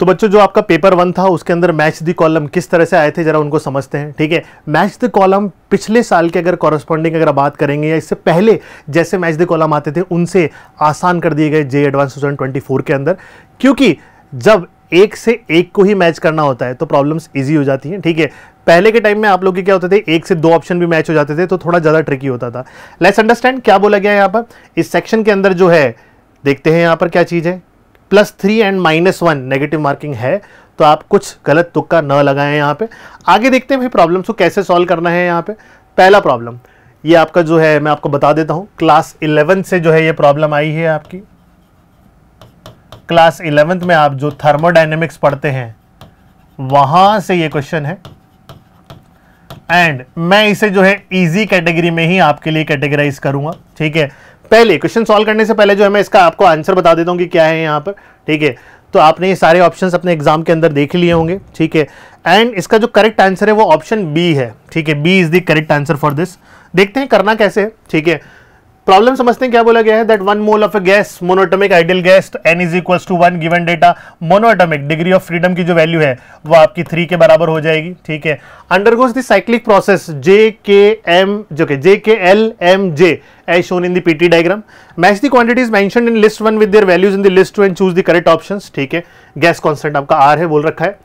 तो बच्चों जो आपका पेपर वन था उसके अंदर मैच दी कॉलम किस तरह से आए थे जरा उनको समझते हैं ठीक है मैच द कॉलम पिछले साल के अगर कॉरस्पॉन्डिंग अगर बात करेंगे या इससे पहले जैसे मैच द कॉलम आते थे उनसे आसान कर दिए गए जे एडवांस टू के अंदर क्योंकि जब एक से एक को ही मैच करना होता है तो प्रॉब्लम्स इजी हो जाती हैं ठीक है पहले के टाइम में आप लोग के क्या होते थे एक से दो ऑप्शन भी मैच हो जाते थे तो थोड़ा ज़्यादा ट्रिकी होता था लेट्स अंडरस्टैंड क्या बोला गया यहाँ पर इस सेक्शन के अंदर जो है देखते हैं यहाँ पर क्या चीज़ है plus three and minus one negative marking है तो आप कुछ गलत तुक्का न लगाएं यहाँ पे आगे देखते हैं भाई प्रॉब्लम्स को कैसे सॉल्व करना है यहाँ पे पहला प्रॉब्लम ये आपका जो है मैं आपको बता देता हूँ क्लास इलेवेंथ से जो है ये प्रॉब्लम आई है आपकी क्लास इलेवेंथ में आप जो थर्मोडाइनमिक्स पढ़ते हैं वहां से ये क्वेश्चन है एंड मैं इसे जो है इजी कैटेगरी में ही आपके लिए कैटेगराइज करूंगा ठीक है पहले क्वेश्चन सॉल्व करने से पहले जो है मैं इसका आपको आंसर बता देता हूँ कि क्या है यहाँ पर ठीक है तो आपने ये सारे ऑप्शंस अपने एग्जाम के अंदर देख लिए होंगे ठीक है एंड इसका जो करेक्ट आंसर है वो ऑप्शन बी है ठीक है B is the correct answer for this देखते हैं करना कैसे ठीक है प्रॉब्लम समझते हैं क्या बोला गया है that one mole of a gas monatomic ideal gas N is equal to one given data monatomic degree of freedom की जो वैल्यू है वो आपकी थ्री के बराबर हो जाएगी ठीक है undergoes the cyclic process J K M जो K J K L M J as shown in the T diagram match the quantities mentioned in list one with their values in the list 2 and choose the correct options. ठीक है gas consent आपका are है बोल रखा है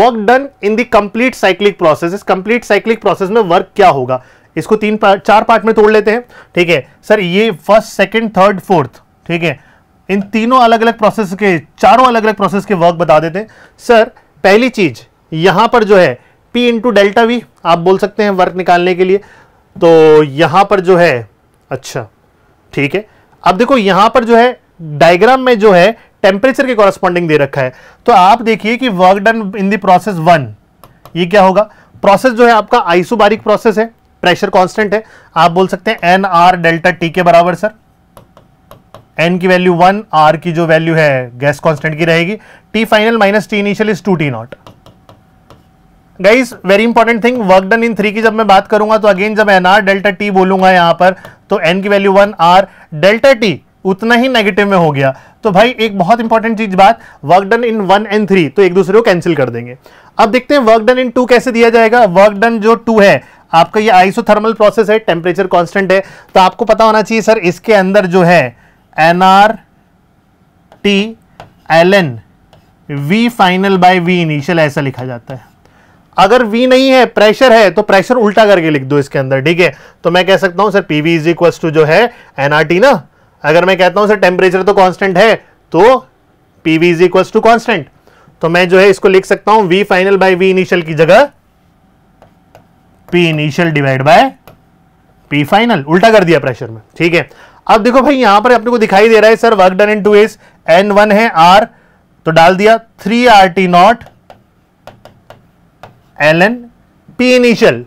work done in the complete cyclic process इस complete cyclic process में work क्या होगा इसको तीन पार्ट चार पार्ट में तोड़ लेते हैं ठीक है सर ये फर्स्ट सेकेंड थर्ड फोर्थ ठीक है इन तीनों अलग अलग प्रोसेस के चारों अलग अलग प्रोसेस के वर्क बता देते हैं सर पहली चीज यहां पर जो है पी इंटू डेल्टा वी आप बोल सकते हैं वर्क निकालने के लिए तो यहां पर जो है अच्छा ठीक है अब देखो यहां पर जो है डायग्राम में जो है टेम्परेचर के कॉरेस्पॉन्डिंग दे रखा है तो आप देखिए कि work done in the process one ये क्या होगा प्रोसेस जो है आपका आइसोबारिक प्रोसेस है प्रेशर कांस्टेंट है आप बोल सकते हैं एन आर डेल्टा टी के बराबर सर एन की वैल्यू वन आर की जो वैल्यू है गैस कांस्टेंट की रहेगी T final minus T initial is two T naught guys very important thing work done in three की जब मैं बात करूंगा तो अगेन जब एन आर डेल्टा टी बोलूंगा यहां पर तो एन की value one R delta T उतना ही नेगेटिव में हो गया तो भाई एक बहुत इंपॉर्टेंट चीज बात work done in one and three तो एक दूसरे को कैंसिल कर देंगे अब देखते हैं वर्क डन इन टू कैसे दिया जाएगा वर्क डन जो टू है आपका ये आइसोथर्मल प्रोसेस है टेम्परेचर कांस्टेंट है तो आपको पता होना चाहिए सर इसके अंदर जो है N R T L N V final by V initial ऐसा लिखा जाता है अगर वी नहीं है प्रेशर है तो प्रेशर उल्टा करके लिख दो इसके अंदर ठीक है तो मैं कह सकता हूं sir P V is equal to जो है एनआरटी ना अगर मैं कहता हूं सर टेम्परेचर तो कॉन्स्टेंट है तो P V is equal to constant तो मैं जो है इसको लिख सकता हूं V final by V initial की जगह P initial divide by P final उल्टा कर दिया प्रेशर में ठीक है अब देखो भाई यहां पर अपने को दिखाई दे रहा है sir work done in two is N one है आर तो डाल दिया three R T naught L N P initial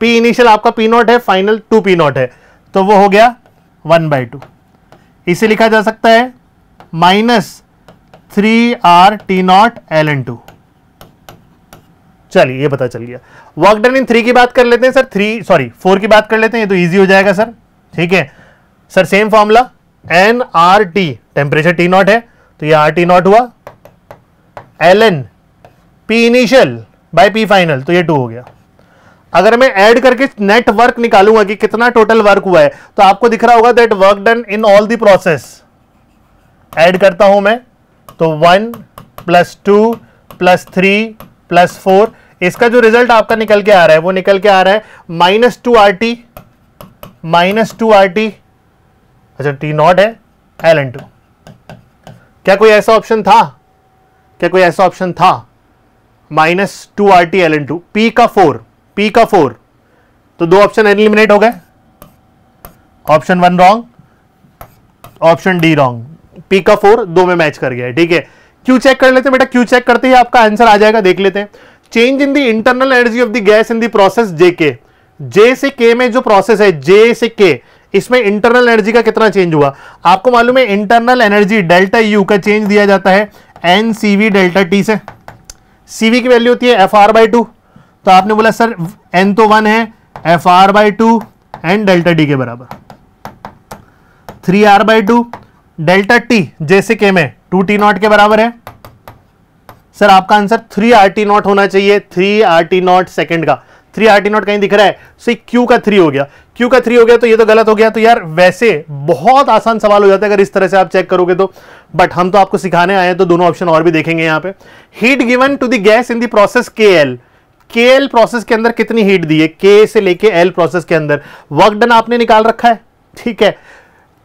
P initial आपका पी नॉट है फाइनल टू पी नॉट है तो वो हो गया वन बाई टू इसे लिखा जा सकता है minus three R T naught L N two चलिए ये पता चल गया वर्क डन इन थ्री की बात कर लेते हैं सर थ्री सॉरी फोर की बात कर लेते हैं ये तो ईजी हो जाएगा सर ठीक है sir same formula N R T temperature T naught है तो ये आर टी नॉट हुआ L N P initial by P final तो ये टू हो गया अगर मैं ऐड करके नेट वर्क निकालूंगा कि कितना टोटल वर्क हुआ है तो आपको दिख रहा होगा that work done in all the process add करता हूं मैं तो one plus two plus three plus four इसका जो रिजल्ट आपका निकल के आ रहा है वो निकल के आ रहा है minus two R T minus two R T अच्छा टी नॉट है एल एन टू क्या कोई ऐसा ऑप्शन था क्या कोई ऐसा ऑप्शन था minus two R T L N two P का फोर पी का फोर तो दो ऑप्शन एलिमिनेट हो गए option one wrong option D wrong P का फोर दो में मैच कर गया है ठीक है क्यू चेक कर लेते हैं बेटा क्यू चेक करते ही आपका आंसर आ जाएगा देख लेते हैं change in the internal energy of the gas in the process J K J से के में जो प्रोसेस है जे से के इसमें इंटरनल एनर्जी का कितना चेंज हुआ आपको मालूम है इंटरनल एनर्जी डेल्टा यू का चेंज दिया जाता है N C V delta T से सीवी की वैल्यू होती है एफ आर बाई टू तो आपने बोला सर एन तो वन है F R by two N delta T के बराबर three R by two delta T जैसे के में टू टी नॉट के बराबर है सर आपका answer three R T naught होना चाहिए three R T naught second का थ्री आर टी नॉट कहीं दिख रहा है सो तो क्यू का थ्री हो गया क्यू का थ्री हो गया तो ये तो गलत हो गया तो यार वैसे बहुत आसान सवाल हो जाता है अगर इस तरह से आप चेक करोगे तो बट हम तो आपको सिखाने आए हैं तो दोनों ऑप्शन और भी देखेंगे यहाँ पे heat given to the gas in the process K L K L process के अंदर कितनी हीट दी है के से लेके एल प्रोसेस के अंदर वर्क डन आपने निकाल रखा है ठीक है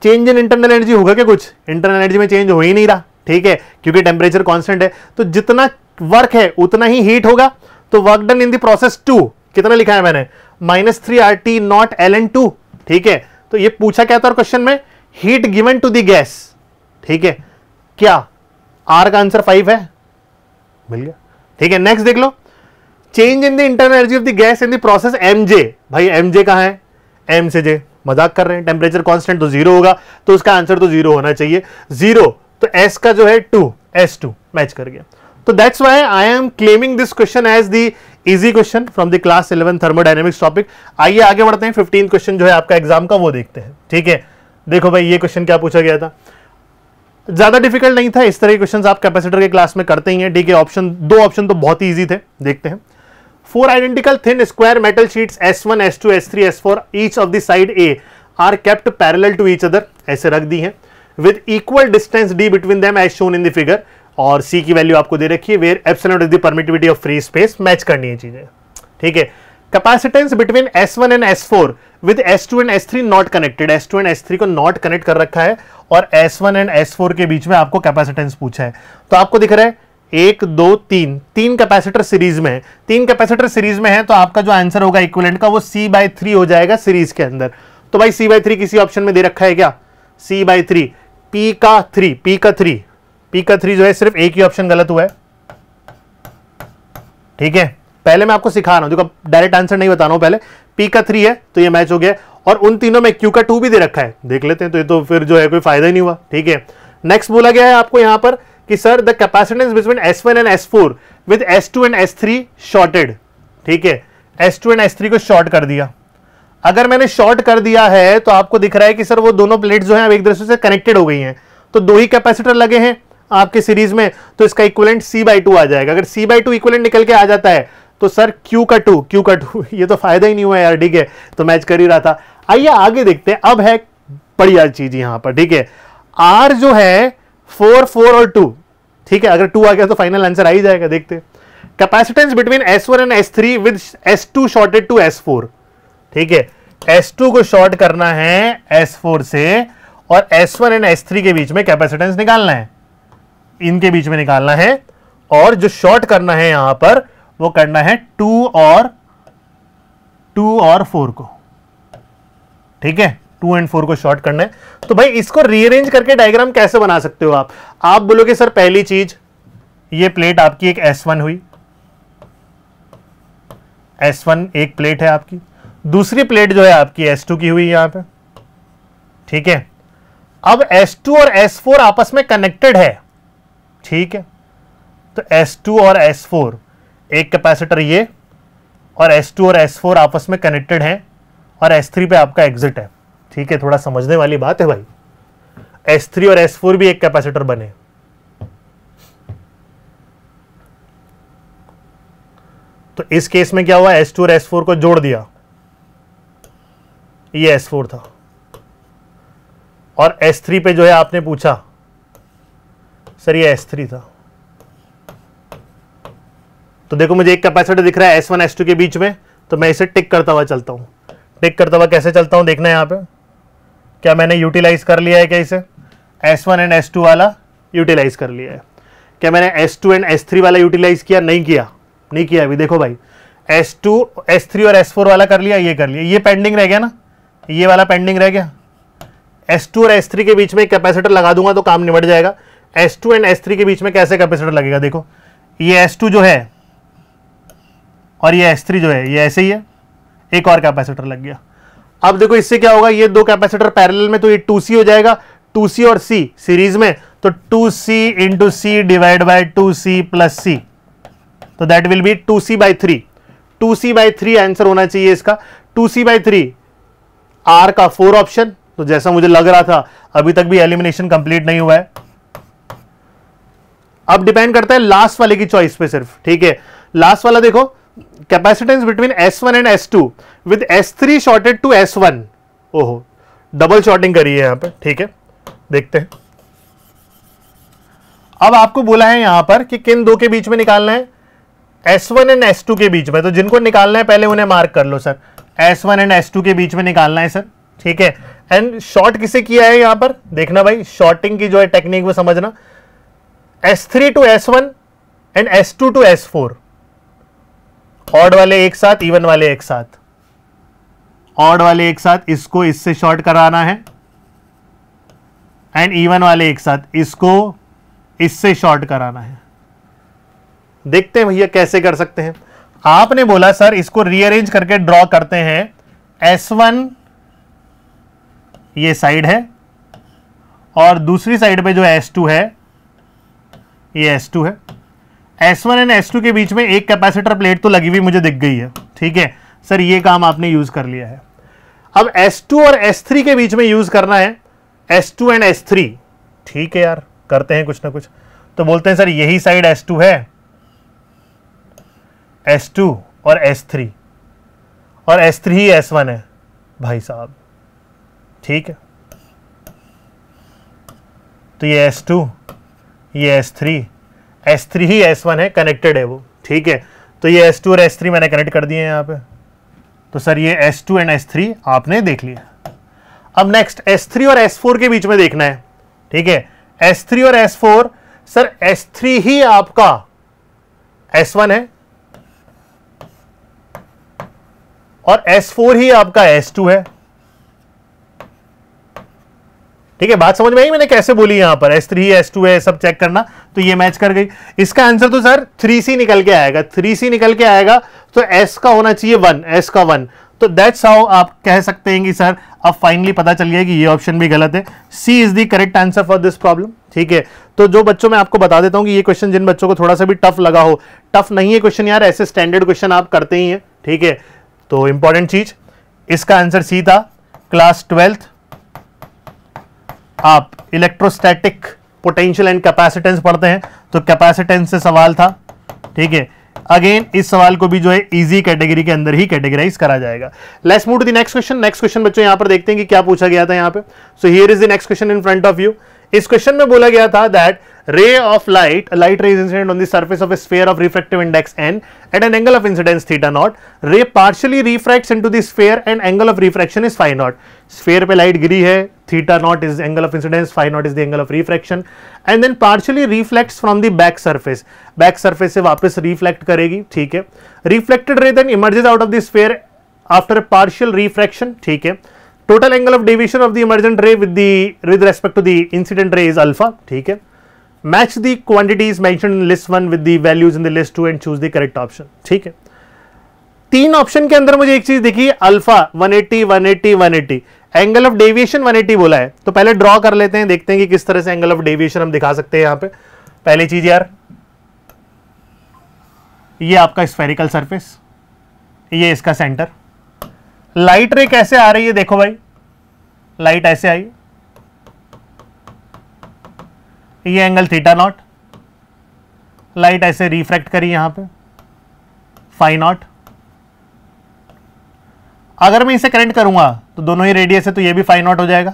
चेंज इन इंटरनल एनर्जी होगा क्या कुछ इंटरनल एनर्जी में चेंज हो ही नहीं रहा ठीक है क्योंकि टेम्परेचर कॉन्स्टेंट है तो जितना वर्क है उतना ही हीट होगा तो work done in the process two कितना लिखा है मैंने minus three R T naught L N two ठीक है तो ये पूछा क्या था क्वेश्चन में heat given to the gas ठीक है क्या आर का आंसर फाइव है मिल गया ठीक है नेक्स्ट देख लो change in the internal energy of the gas in the process M J भाई एम जे कहाँ है एम से जे मजाक कर रहे हैं टेम्परेचर कांस्टेंट तो जीरो होगा तो उसका आंसर तो जीरो होना चाहिए जीरो तो एस का जो है टू एस टू मैच कर गया तो that's why I am claiming this question as the easy question from the class eleven thermodynamics topic आइए आगे बढ़ते हैं फिफ्टीन क्वेश्चन जो है आपका एग्जाम का वो देखते हैं ठीक है देखो भाई ये क्वेश्चन क्या पूछा गया था ज़्यादा डिफिकल्ट नहीं था इस तरह के क्वेश्चन आप कैपेसिटर के क्लास में करते ही हैं ठीक है ऑप्शन दो ऑप्शन तो बहुत ही ईजी थे देखते हैं four identical thin square S sheets S S2, S S4 each of the side A are kept parallel to each other ऐसे रख दी है with equal distance D between them as shown in the figure और C की value आपको दे रखी है where epsilon naught is the permittivity of free space match करनी है चीजें ठीक है capacitance between S one and S four with S two and S three not connected S two and S three को नॉट कनेक्ट कर रखा है और S one and S four के बीच में आपको कैपेसिटेंस पूछा है तो आपको दिख रहा है एक दो तीन तीन कैपेसिटर सीरीज में है तीन कैपेसिटर सीरीज में है तो आपका जो आंसर होगा इक्विलेंट का वो सी बाई थ्री हो जाएगा सीरीज के अंदर तो भाई सी बाई थ्री किसी ऑप्शन में दे रखा है क्या सी बाई थ्री पी का थ्री पी का थ्री पी का थ्री जो है सिर्फ एक ही ऑप्शन गलत हुआ है ठीक है पहले मैं आपको सिखा रहा हूं देखो डायरेक्ट आंसर नहीं बता रहा हूं पहले पी का थ्री है तो ये मैच हो गया और उन तीनों में क्यू का टू भी दे रखा है देख लेते हैं तो ये तो फिर जो है कोई फायदा ही नहीं हुआ ठीक है नेक्स्ट बोला गया है आपको यहां पर कि sir the capacitance between S one and S four with S two and S three shorted ठीक है S two and S three को शॉर्ट कर दिया अगर मैंने शॉर्ट कर दिया है तो आपको दिख रहा है कि सर वो दोनों प्लेट जो है अब एक दूसरे से कनेक्टेड हो गई हैं तो दो ही कैपेसिटर लगे हैं आपके सीरीज में तो इसका इक्वलेंट सी बाई टू आ जाएगा अगर सी बाई टू इक्वलेंट निकल के आ जाता है तो सर क्यू का टू क्यू का टू ये तो फायदा ही नहीं हुआ यार ठीक है तो मैच कर ही रहा था आइए आगे देखते हैं अब है बढ़िया चीज यहां पर ठीक है आर जो है फोर फोर और टू ठीक है अगर टू आ गया तो फाइनल आंसर आ ही जाएगा देखते capacitance between S one and S three with S two shorted to S four ठीक है S2 को शॉर्ट करना है S4 से और S1 एंड S3 के बीच में कैपेसिटेंस निकालना है इनके बीच में निकालना है और जो शॉर्ट करना है यहां पर वो करना है टू और टू और फोर को ठीक है टू एंड फोर को शॉर्ट करना है तो भाई इसको रीअरेंज करके डायग्राम कैसे बना सकते हो आप आप बोलोगे सर पहली चीज ये प्लेट आपकी एक S1 हुई S1 एक प्लेट है आपकी दूसरी प्लेट जो है आपकी S2 की हुई यहां पे ठीक है अब S2 और S4 आपस में कनेक्टेड है ठीक है तो S2 और S4 एक कैपेसिटर ये और S2 और S4 आपस में कनेक्टेड हैं और S3 पे आपका एग्जिट है ठीक है थोड़ा समझने वाली बात है भाई S3 और S4 भी एक कैपेसिटर बने तो इस केस में क्या हुआ S2 और S4 को जोड़ दिया ये एस फोर था और एस थ्री पे जो है आपने पूछा सर ये एस थ्री था तो देखो मुझे एक कैपेसिटर दिख रहा है एस वन एस टू के बीच में तो मैं इसे टिक करता हुआ चलता हूं टिक करता हुआ कैसे चलता हूं देखना है यहां पे क्या मैंने यूटिलाइज कर लिया है क्या इसे S one and S two वाला यूटिलाइज कर लिया है क्या मैंने S two and S three वाला यूटिलाइज किया नहीं किया नहीं किया अभी देखो भाई एस टू एस थ्री और एस फोर वाला कर लिया ये कर लिया ये पेंडिंग रह गया ना ये वाला पेंडिंग रह गया S2 और S3 के बीच में कैपेसिटर लगा दूंगा तो काम निबट जाएगा S2 एंड S3 के बीच में कैसे कैपेसिटर लगेगा देखो ये S2 जो है और ये S3 जो है ये ऐसे ही है एक और कैपेसिटर लग गया अब देखो इससे क्या होगा ये दो कैपेसिटर पैरेलल में तो ये 2C हो जाएगा 2C और C सीरीज में तो 2C C into C divide by two C plus C तो that will be two C by three two C by three answer होना चाहिए इसका two C by three R का फोर ऑप्शन तो जैसा मुझे लग रहा था अभी तक भी एलिमिनेशन कंप्लीट नहीं हुआ है अब डिपेंड करता है लास्ट वाले की चॉइस पे सिर्फ ठीक है लास्ट वाला देखो capacitance between S one and S two with S three shorted to S one ओहो डबल शॉर्टिंग करी है यहां पे ठीक है देखते हैं अब आपको बोला है यहां पर कि किन दो के बीच में निकालना है S1 एंड S2 के बीच में तो जिनको निकालना है पहले उन्हें मार्क कर लो sir S one and S two के बीच में निकालना है सर ठीक है एंड शॉर्ट किसे किया है यहां पर देखना भाई शॉर्टिंग की जो है टेक्निक वो समझना S three to S one and S two to S four odd वाले एक साथ इवन वाले एक साथ ऑड वाले एक साथ इसको इससे शॉर्ट कराना है एंड इवन वाले एक साथ इसको इससे शॉर्ट कराना है देखते हैं भैया कैसे कर सकते हैं आपने बोला सर इसको रीअरेंज करके ड्रॉ करते हैं एस वन ये साइड है और दूसरी साइड पे जो एस टू है ये एस टू है S one and S two के बीच में एक कैपेसिटर प्लेट तो लगी हुई मुझे दिख गई है ठीक है सर ये काम आपने यूज कर लिया है अब एस टू और एस थ्री के बीच में यूज करना है S two and S three ठीक है यार करते हैं कुछ ना कुछ तो बोलते हैं सर यही साइड एस टू है एस टू और एस थ्री और एस थ्री ही एस वन है भाई साहब ठीक है तो ये एस टू ये एस थ्री एस थ्री ही एस वन है कनेक्टेड है वो ठीक है तो ये एस टू और एस थ्री मैंने कनेक्ट कर दिए हैं यहाँ पे तो सर ये S two and S three आपने देख लिया अब नेक्स्ट एस थ्री और एस फोर के बीच में देखना है ठीक है एस थ्री और S four sir S three ही आपका एस वन है और S4 ही आपका S2 है ठीक है बात समझ में आई मैंने कैसे बोली यहां पर S3 एस S2 है सब चेक करना तो ये मैच कर गई इसका आंसर तो सर 3C निकल के आएगा 3C निकल के आएगा तो S का होना चाहिए वन S का वन तो दैट्स हाउ आप कह सकते हैं कि सर अब फाइनली पता चल गया कि ये ऑप्शन भी गलत है C is the correct answer for this problem ठीक है तो जो बच्चों मैं आपको बता देता हूँ कि ये क्वेश्चन जिन बच्चों को थोड़ा सा भी टफ लगा हो टफ नहीं है क्वेश्चन यार ऐसे स्टैंडर्ड क्वेश्चन आप करते ही हैं ठीक है तो इंपॉर्टेंट चीज इसका आंसर सी था क्लास ट्वेल्थ आप इलेक्ट्रोस्टैटिक पोटेंशियल एंड कैपेसिटेंस पढ़ते हैं तो कैपेसिटेंस से सवाल था ठीक है अगेन इस सवाल को भी जो है इजी कैटेगरी के अंदर ही कैटेगराइज करा जाएगा let's move to the next question next question बच्चों यहां पर देखते हैं कि क्या पूछा गया था यहां पे so here is the next question in front of you इस क्वेश्चन में बोला गया था that ray of light light ray is incident on the surface of a sphere of refractive index n at an angle of incidence theta naught ray partially refract into the sphere and angle of refraction is phi naught sphere पे light गिरी है theta naught is angle of incidence five naught is the angle of refraction and then partially reflect from the back surface back surface से वापस reflect करेगी ठीक है reflected ray then emerges out of the sphere after partial refraction ठीक है total angle of deviation of the emergent ray with with respect to the incident ray is alpha ठीक है match the quantities mention in list one with the values in the list two and choose the correct option ठीक है तीन option के अंदर मुझे एक चीज देखी अल्फा 180 180 180 एंगल ऑफ डेविएशन 180 बोला है तो पहले ड्रॉ कर लेते हैं देखते हैं कि किस तरह से एंगल ऑफ डेविएशन हम दिखा सकते हैं यहां पे पहली चीज यार ये आपका स्फेरिकल सरफेस ये इसका सेंटर लाइट रे कैसे आ रही है देखो भाई लाइट ऐसे आई ये एंगल थीटा नॉट लाइट ऐसे रिफ्रैक्ट करी यहां पे फाइन नॉट अगर मैं इसे करंट करूंगा तो दोनों ही रेडियस है तो ये भी फाइन नॉट हो जाएगा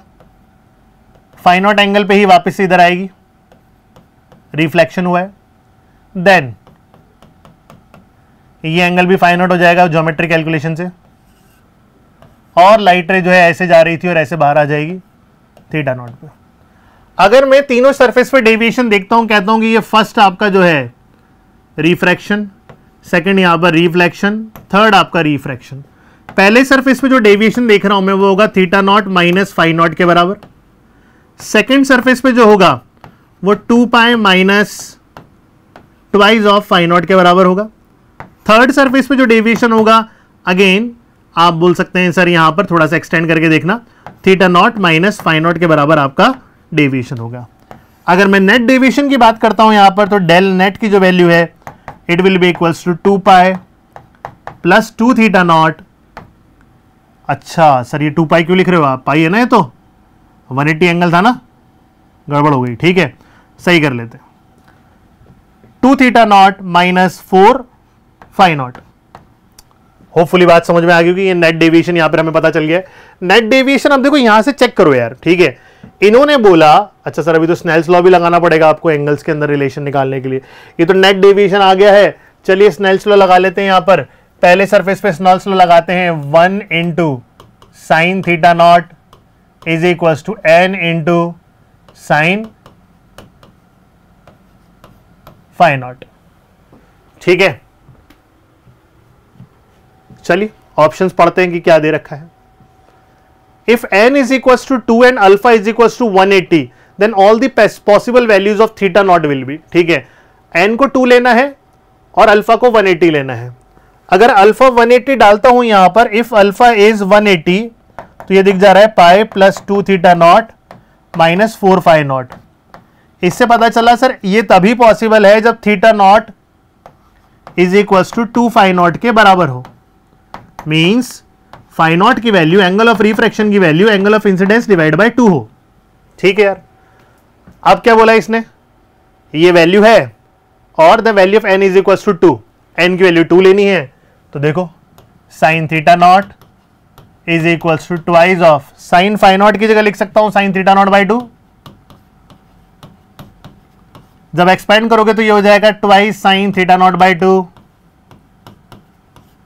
फाइन नॉट एंगल पे ही वापस इधर आएगी रिफ्लेक्शन हुआ है देन ये एंगल भी फाइन नॉट हो जाएगा ज्योमेट्री कैलकुलेशन से और लाइट रे जो है ऐसे जा रही थी और ऐसे बाहर आ जाएगी थीटा नॉट पे अगर मैं तीनों सरफेस पे डेविएशन देखता हूं कहता हूं कि ये फर्स्ट आपका जो है रिफ्रैक्शन सेकंड यहां पर रिफ्लेक्शन थर्ड आपका रिफ्रैक्शन पहले सरफेस पे जो डेविएशन देख रहा हूं मैं वो होगा theta naught minus phi naught के बराबर सेकंड सरफेस पे जो होगा वो two pi minus twice of phi naught के बराबर होगा थर्ड सर्फेस पे जो डेविएशन होगा अगेन आप बोल सकते हैं सर यहां पर थोड़ा सा एक्सटेंड करके देखना theta naught minus phi naught के बराबर आपका डेविएशन होगा अगर मैं नेट डेविएशन की बात करता हूं यहां पर तो डेल नेट की जो वैल्यू है it will be equals to two pi plus two theta naught अच्छा सर ये टू पाई क्यों लिख रहे हो आप पाई है ना ये तो 180 एंगल था ना गड़बड़ हो गई ठीक है सही कर लेते two theta naught minus four phi naught hopefully बात समझ में आ गई कि ये नेट डेविएशन यहाँ पर हमें पता चल गया नेट डेविएशन अब देखो यहाँ से चेक करो यार ठीक है इन्होंने बोला अच्छा सर अभी तो स्नेल्स लॉ भी लगाना पड़ेगा आपको एंगल्स के अंदर रिलेशन निकालने के लिए ये तो नेट डेविएशन आ गया है चलिए स्नेल्स लॉ लगा लेते हैं यहाँ पर पहले सरफेस पे स्नेल्स लॉ लगाते हैं one into sine theta naught is equal to n into sine phi naught ठीक है चलिए ऑप्शन पढ़ते हैं कि क्या दे रखा है if n is equal to two and alpha is equal to one eighty then all the possible values of theta naught will be ठीक है एन को टू लेना है और अल्फा को वन एटी लेना है अगर अल्फा वन एटी डालता हूं यहां पर if alpha is one eighty तो ये दिख जा रहा है pi plus two theta naught minus four phi naught इससे पता चला सर ये तभी पॉसिबल है जब theta naught is equal to two phi naught के बराबर हो मीन्स फाइव नॉट की वैल्यू एंगल ऑफ रिफ्रैक्शन की value angle of incidence divide by two हो ठीक है यार अब क्या बोला इसने ये वैल्यू है और the value of n is equal to two n की वैल्यू टू लेनी है तो देखो sine theta naught is equal to twice of sine phi naught की जगह लिख सकता हूं sine theta naught by two जब एक्सपेंड करोगे तो ये हो जाएगा twice sine theta naught by two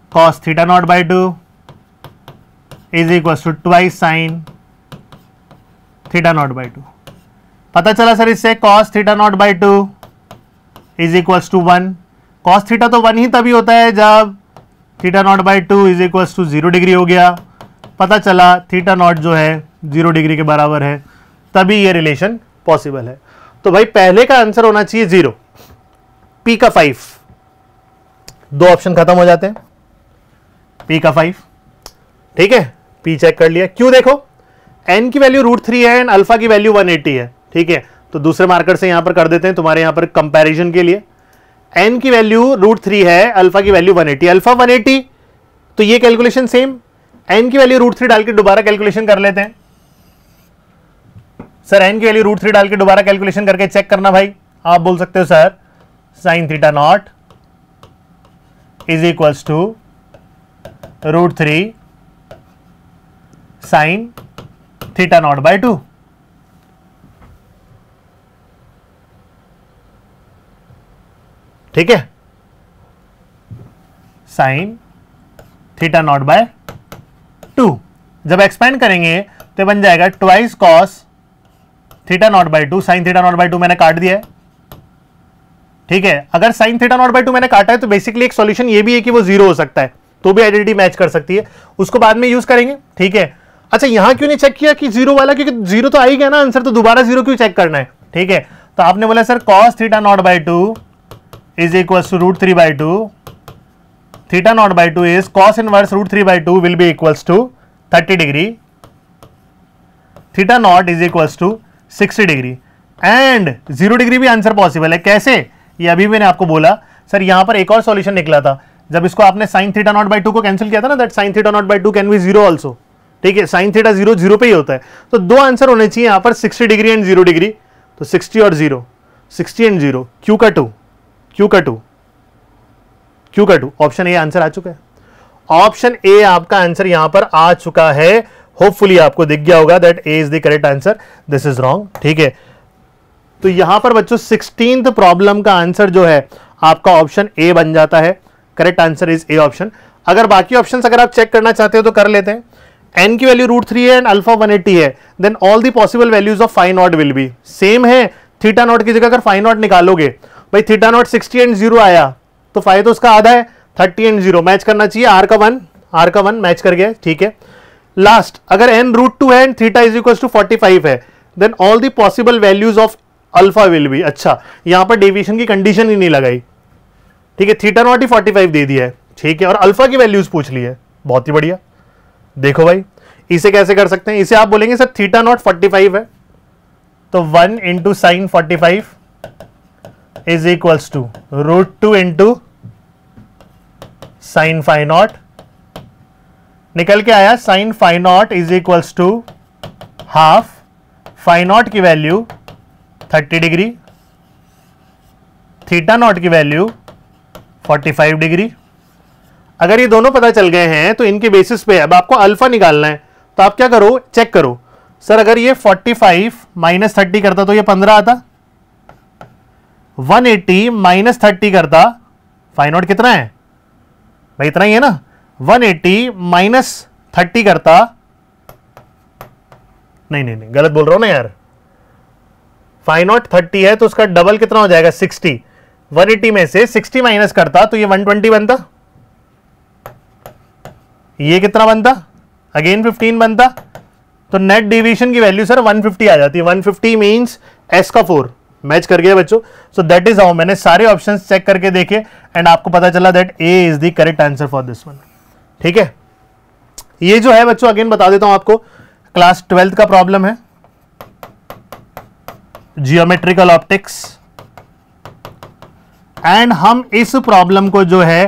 cos theta naught by 2 is equals to twice sine theta naught by two पता चला सर इससे cos theta naught by two is equals to one cos theta तो one ही तभी होता है जब theta naught by two is equals to zero degree हो गया पता चला थीटा नॉट जो है जीरो डिग्री के बराबर है तभी ये रिलेशन पॉसिबल है तो भाई पहले का आंसर होना चाहिए जीरो पी का फाइव दो ऑप्शन खत्म हो जाते हैं पी का फाइव ठीक है पी चेक कर लिया क्यों देखो एन की वैल्यू रूट थ्री है एंड अल्फा की वैल्यू वन एट्टी है ठीक है तो दूसरे मार्कर से यहां पर कर देते हैं तुम्हारे यहां पर कंपेरिजन के लिए एन की वैल्यू रूट थ्री है अल्फा की value one eighty alpha one eighty तो ये कैलकुलेशन सेम एन की वैल्यू रूट थ्री डाल के दोबारा कैलकुलेशन कर लेते हैं सर एन की वैल्यू रूट थ्री डाल के दोबारा कैलकुलेशन करके चेक करना भाई आप बोल सकते हो sir sine theta naught is equals to root three sine theta naught by two ठीक है sine theta naught by two जब एक्सपेंड करेंगे तो बन जाएगा twice cos theta naught by two sine theta naught by two मैंने काट दिया है ठीक है अगर sine theta naught by two मैंने काटा है तो बेसिकली एक सॉल्यूशन ये भी है कि वो जीरो हो सकता है तो भी आइडेंटिटी मैच कर सकती है उसको बाद में यूज करेंगे ठीक है अच्छा यहां क्यों नहीं चेक किया कि जीरो वाला क्योंकि जीरो तो आई गया ना आंसर तो दोबारा जीरो क्यों चेक करना है ठीक है तो आपने बोला sir cos theta naught by two is equal to root three by two theta naught by two is cos inverse root three by two will be equals to thirty degree theta naught is equals to sixty degree and zero degree भी answer possible है कैसे ये अभी मैंने आपको बोला sir यहां पर एक और सॉल्यूशन निकला था जब इसको आपने sine theta naught by two को कैंसिल किया था ना that sine theta naught by two can be zero also ठीक है साइन थीटा जीरो जीरो पे ही होता है तो दो आंसर होने चाहिए यहाँ पर sixty degree and zero degree तो सिक्सटी और zero sixty and zero Q का टू क्यू का टू क्यू का टू ऑप्शन ए आंसर आ चुका है ऑप्शन ए आपका आंसर यहां पर आ चुका है होपफुली आपको दिख गया होगा that A is the correct answer this is wrong ठीक है तो यहां पर बच्चों सिक्सटींथ प्रॉब्लम का आंसर जो है आपका ऑप्शन ए बन जाता है correct answer is A option अगर बाकी ऑप्शन अगर आप चेक करना चाहते हो तो कर लेते हैं एन की वैल्यू रूट थ्री है एंड अल्फा वन एटी है then all the possible values of phi naught will be same है थीटा नॉट की जगह अगर फाइन नॉट निकालोगे भाई theta naught sixty and zero आया तो फाइव तो उसका आधा है थर्टी एंड जीरो मैच करना चाहिए आर का वन आर का वन मैच कर गया ठीक है लास्ट अगर एन रूट टू है and theta is equal to forty five है then all the possible values of alpha will be अच्छा यहाँ पर डेविएशन की कंडीशन ही नहीं लगाई ठीक है थीटा नॉट ही फोर्टी फाइव दे दिया है ठीक है और अल्फा की वैल्यूज पूछ ली है बहुत ही बढ़िया देखो भाई इसे कैसे कर सकते हैं इसे आप बोलेंगे sir theta naught forty five है तो one into sine forty five is equals to root two into sine phi naught निकल के आया sine phi naught is equals to half phi naught की value thirty degree theta naught की value 45 degree अगर ये दोनों पता चल गए हैं तो इनके बेसिस पे अब आपको अल्फा निकालना है तो आप क्या करो चेक करो सर अगर ये 45 फाइव माइनस थर्टी करता तो ये 15 आता 180 एट्टी माइनस थर्टी करता फाइन आउट कितना है भाई इतना ही है ना 180 एट्टी माइनस थर्टी करता नहीं नहीं नहीं गलत बोल रहा हूं ना यार फाइन आउट थर्टी है तो उसका डबल कितना हो जाएगा सिक्सटी 180 में से 60 माइनस करता तो ये 120 बनता ये कितना बनता अगेन 15 बनता तो नेट डिविएशन की वैल्यू सर 150 आ जाती है 150 फिफ्टी मीन्स एस का फोर मैच कर गया बच्चों सो दैट इज हाउ मैंने सारे ऑप्शन चेक करके देखे एंड आपको पता चला that A is the correct answer for this one ठीक है ये जो है बच्चों अगेन बता देता हूं आपको क्लास ट्वेल्थ का प्रॉब्लम है जियोमेट्रिकल ऑप्टिक्स एंड हम इस प्रॉब्लम को जो है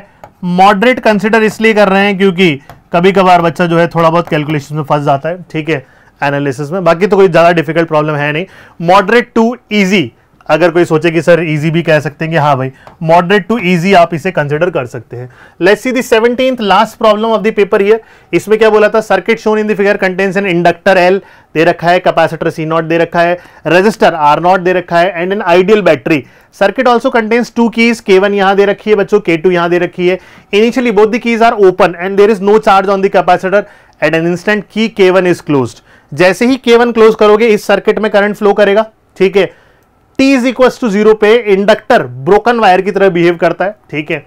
मॉडरेट कंसिडर इसलिए कर रहे हैं क्योंकि कभी कभार बच्चा जो है थोड़ा बहुत कैलकुलेशन में फंस जाता है ठीक है एनालिसिस में बाकी तो कोई ज़्यादा डिफिकल्ट प्रॉब्लम है नहीं मॉडरेट टू ईजी अगर कोई सोचे कि सर इजी भी कह सकते हैं कि हाँ भाई मॉडरेट टू इजी आप इसे कंसिडर कर सकते हैं let's see the seventeenth last problem of the paper ये इसमें क्या बोला था circuit shown in the figure contains an inductor L दे रखा है कैपेसिटर सी नॉट दे रखा है रजिस्टर आर नॉट दे रखा है and an ideal battery circuit also contains two keys K one यहां दे रखी है बच्चों के टू यहां दे रखी है initially both the keys are open and there is no charge on the capacitor at an instant key K one is close जैसे ही के वन क्लोज करोगे इस सर्किट में करंट फ्लो करेगा ठीक है t is equal to zero पे inductor broken wire की तरह बिहेव करता है ठीक है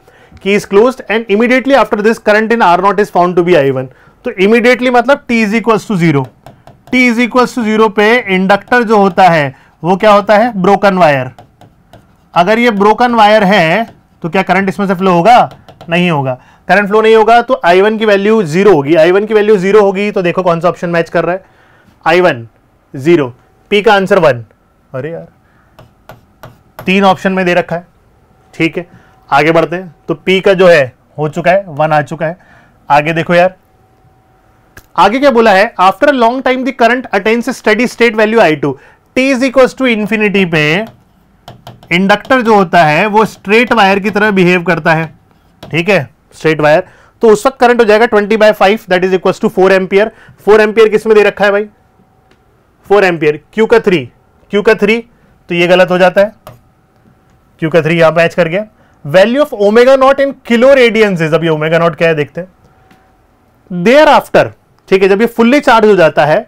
key is close and immediately after this current in R naught is found to be I one तो इमीडिएटली मतलब t is equal to zero t is equal to zero पे inductor जो होता है वो क्या होता है ब्रोकन वायर अगर ये ब्रोकन वायर है तो क्या करंट इसमें से फ्लो होगा नहीं होगा करंट फ्लो नहीं होगा तो आई वन की वैल्यू जीरो होगी आई वन की वैल्यू जीरो होगी तो देखो कौन सा ऑप्शन मैच कर रहा है आई वन जीरो पी का आंसर वन अरे यार तीन ऑप्शन में दे रखा है ठीक है आगे बढ़ते हैं तो पी का जो है हो चुका है वन आ चुका है आगे देखो यार आगे क्या बोला है after a long time the current attains steady state value I to t is equal to infinity पे इंडक्टर जो होता है वो स्ट्रेट वायर की तरह बिहेव करता है ठीक है स्ट्रेट वायर तो उस वक्त करंट हो जाएगा 20 by 5 that is equal to 4 ampere 4 ampere किस में दे रखा है भाई 4 एम्पियर क्यू का 3 क्यू का 3 तो ये गलत हो जाता है क्यू का थ्री यहां मैच कर गया value of omega not in kilo radians is अब ये ओमेगा नॉट क्या है देखते हैं देयर आफ्टर ठीक है जब ये फुल्ली चार्ज हो जाता है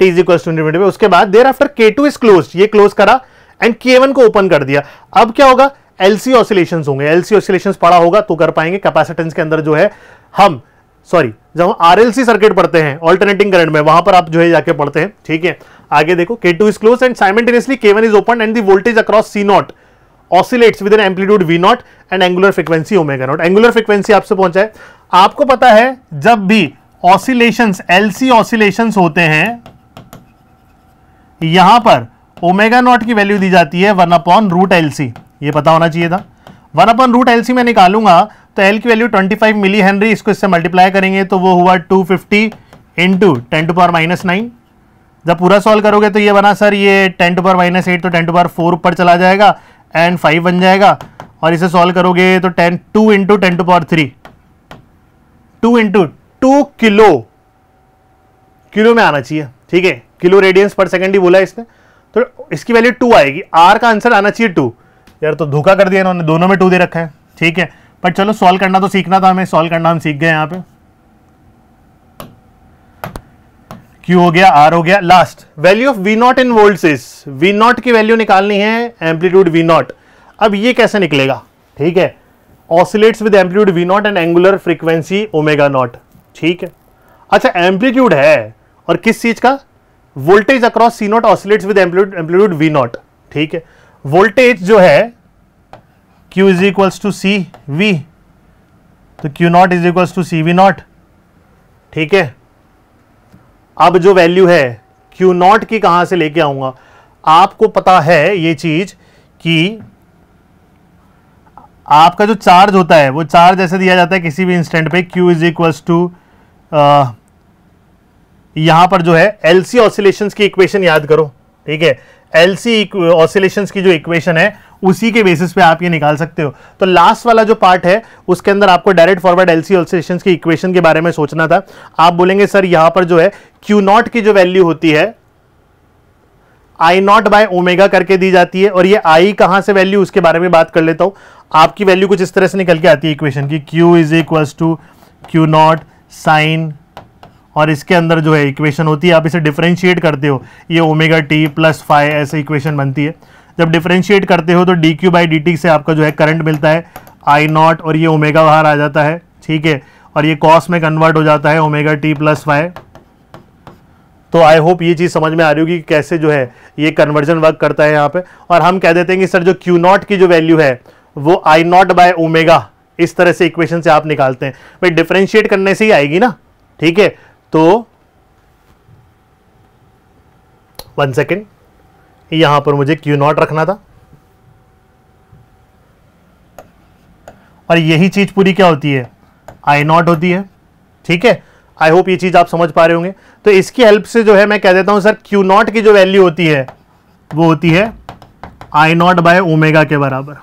टी इज टू उसके बाद thereafter K two is close ये क्लोज करा एंड के वन को ओपन कर दिया अब क्या होगा एलसी ऑसिलेशन होंगे एलसी ऑसिलेशन पढ़ा होगा तो कर पाएंगे कैपेसिटेंस के अंदर जो है हम सॉरी जब हम आरएलसी सर्किट पढ़ते हैं ऑल्टरनेटिंग करंट में वहां पर आप जो है जाके पढ़ते हैं ठीक है आगे देखो K two is close and simultaneously K one is open and the voltage across C not oscillates with an amplitude V not and angular frequency omega not angular frequency आपसे पहुंचा है आपको पता है जब भी ऑसिलेशंस एलसी ऑसिलेशंस होते हैं यहां पर ओमेगा नॉट की वैल्यू दी जाती है one upon root L C ये पता होना चाहिए था one upon root L C मैं निकालूंगा तो एल की वैल्यू 25 मिली हेनरी इसको इससे मल्टीप्लाई करेंगे तो वो हुआ 250 fifty into ten to power minus nine जब पूरा सॉल्व करोगे तो ये बना सर ये ten to power minus eight तो टेन टू पावर फोर ऊपर चला जाएगा एंड फाइव बन जाएगा और इसे सॉल्व करोगे तो ten to into ten to power three two into two kilo kilo में आना चाहिए ठीक है किलो रेडियंस पर सेकेंड ही बोला इसने तो इसकी वैल्यू टू आएगी आर का आंसर आना चाहिए टू यार तो धोखा कर दिया इन्होंने दोनों में टू दे रखा है ठीक है पर चलो सॉल्व करना तो सीखना था हमें सॉल्व करना हम सीख गए यहाँ पे क्यू हो गया आर हो गया last value of V not in volt is V not की वैल्यू निकालनी है एम्पलीट्यूड वी नॉट अब ये कैसे निकलेगा ठीक है oscillates with amplitude V not and angular frequency omega not ठीक है अच्छा एम्पलीट्यूड है और किस चीज का voltage across C not oscillates with amplitude V not ठीक है वोल्टेज जो है Q is equals to C V तो Q not is equals to C V not ठीक है अब जो वैल्यू है क्यू नॉट की कहां से लेके आऊंगा आपको पता है ये चीज़ कि आपका जो चार्ज होता है वो चार्ज ऐसे दिया जाता है किसी भी इंस्टेंट पे क्यू इज इक्वल्स टू यहां पर जो है एल सी ऑसिलेशंस की इक्वेशन याद करो ठीक है एलसी ऑसिलेशन ऑसिलेशंस की जो इक्वेशन है उसी के बेसिस पे आप ये निकाल सकते हो तो लास्ट वाला जो पार्ट है उसके अंदर आपको डायरेक्ट फॉरवर्ड एलसी ऑल्सेशन की इक्वेशन के बारे में सोचना था आप बोलेंगे सर यहां पर जो है क्यू नॉट की जो वैल्यू होती है आई नॉट बाय ओमेगा करके दी जाती है और ये आई कहां से वैल्यू उसके बारे में बात कर लेता हूं आपकी वैल्यू कुछ इस तरह से निकल के आती है इक्वेशन की Q is equals to Q not sine और इसके अंदर जो है इक्वेशन होती है आप इसे डिफ्रेंशिएट करते हो ये ओमेगा टी प्लस फाइव ऐसे इक्वेशन बनती है जब डिफ्रेंशिएट करते हो तो D Q by D T से आपका जो है करंट मिलता है आई नॉट और ये ओमेगा बाहर आ जाता है ठीक है और ये कॉस में कन्वर्ट हो जाता है ओमेगा टी प्लस वाई तो आई होप ये चीज़ समझ में आ रही होगी कि कैसे जो है ये कन्वर्जन वर्क करता है यहाँ पे और हम कह देते हैं कि सर जो क्यू नॉट की जो वैल्यू है वो आई नॉट बाय ओमेगा इस तरह से इक्वेशन से आप निकालते हैं भाई डिफ्रेंशिएट करने से ही आएगी ना ठीक है तो वन सेकेंड यहां पर मुझे क्यू नॉट रखना था और यही चीज़ पूरी क्या होती है आई नॉट होती है ठीक है आई होप ये चीज़ आप समझ पा रहे होंगे तो इसकी हेल्प से जो है मैं कह देता हूं सर क्यू नॉट की जो वैल्यू होती है वो होती है आई नॉट बाय ओमेगा के बराबर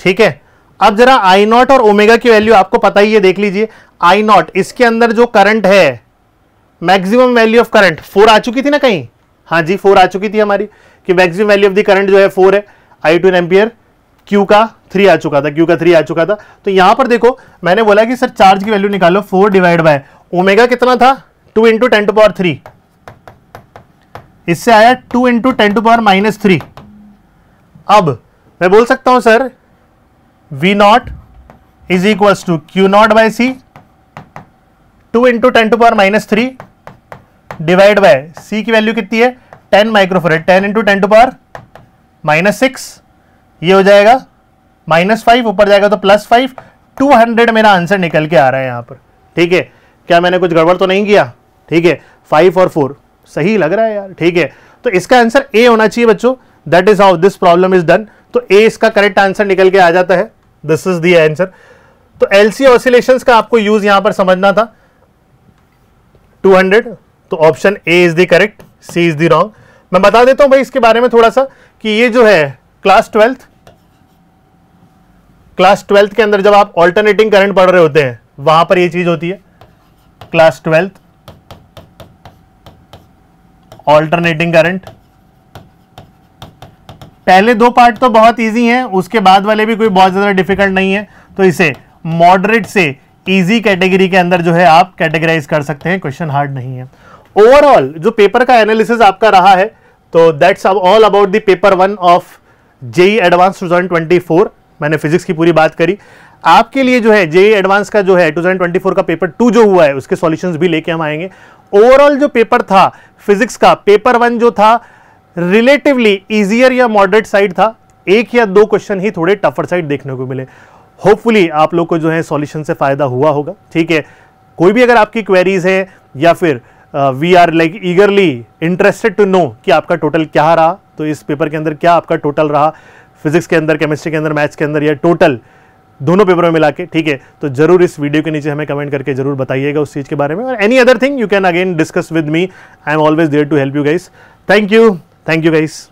ठीक है अब जरा आई नॉट और ओमेगा की वैल्यू आपको पता ही है देख लीजिए आई नॉट इसके अंदर जो करंट है maximum value of current four आ चुकी थी ना कहीं हाँ जी फोर आ चुकी थी हमारी कि maximum value of the current जो है फोर है आई टू एम्पियर क्यू का थ्री आ चुका था क्यू का थ्री आ चुका था तो यहां पर देखो मैंने बोला कि सर चार्ज की वैल्यू निकालो फोर डिवाइड बाय ओमेगा कितना था two into ten to power three इससे आया two into ten to power minus three अब मैं बोल सकता हूं sir V not is equal to Q not by C two into ten to power minus three divide by C की value कितनी है ten microfarad ten into ten to power minus six ये हो जाएगा माइनस फाइव ऊपर जाएगा तो plus five two hundred मेरा आंसर निकल के आ रहा है यहाँ पर ठीक है क्या मैंने कुछ गड़बड़ तो नहीं किया ठीक है फाइव और फोर सही लग रहा है यार ठीक है तो इसका आंसर ए होना चाहिए बच्चों that is how this problem is done तो ए इसका करेक्ट आंसर निकल के आ जाता है दिस इज दी आंसर तो एलसी ऑसिलेशन का आपको यूज यहां पर समझना था 200 तो option A is the correct C is the wrong मैं बता देता हूं भाई इसके बारे में थोड़ा सा कि ये जो है क्लास ट्वेल्थ क्लास ट्वेल्थ के अंदर जब आप ऑल्टरनेटिंग करंट पढ़ रहे होते हैं वहां पर ये चीज होती है क्लास ट्वेल्थ ऑल्टरनेटिंग करंट पहले दो पार्ट तो बहुत इजी हैं उसके बाद वाले भी कोई बहुत ज़्यादा डिफिकल्ट नहीं है तो इसे मॉडरेट से इजी कैटेगरी के अंदर जो है आप कैटेगराइज कर सकते हैं क्वेश्चन हार्ड नहीं है ओवरऑल जो पेपर का एनालिसिस आपका रहा है तो that's all about the paper one of JEE advance two मैंने फिजिक्स की पूरी बात करी आपके लिए जो है जेई एडवांस e का जो है 2024 का पेपर टू जो हुआ है उसके सॉल्यूशंस भी लेके हम आएंगे ओवरऑल जो पेपर था फिजिक्स का पेपर वन जो था रिलेटिवली इजियर या मॉडरेट साइड था एक या दो क्वेश्चन ही थोड़े टफर साइड देखने को मिले होपफुली आप लोग को जो है सॉल्यूशन से फ़ायदा हुआ होगा ठीक है कोई भी अगर आपकी क्वेरीज है या फिर we are like eagerly interested to know कि आपका टोटल क्या रहा तो इस पेपर के अंदर क्या आपका टोटल रहा फिजिक्स के अंदर केमिस्ट्री के अंदर मैथ्स के अंदर या टोटल दोनों पेपरों में मिला के ठीक है तो जरूर इस वीडियो के नीचे हमें कमेंट करके जरूर बताइएगा उस चीज़ के बारे में और any other thing you can again discuss with me I am always there to help you guys thank you thank you guys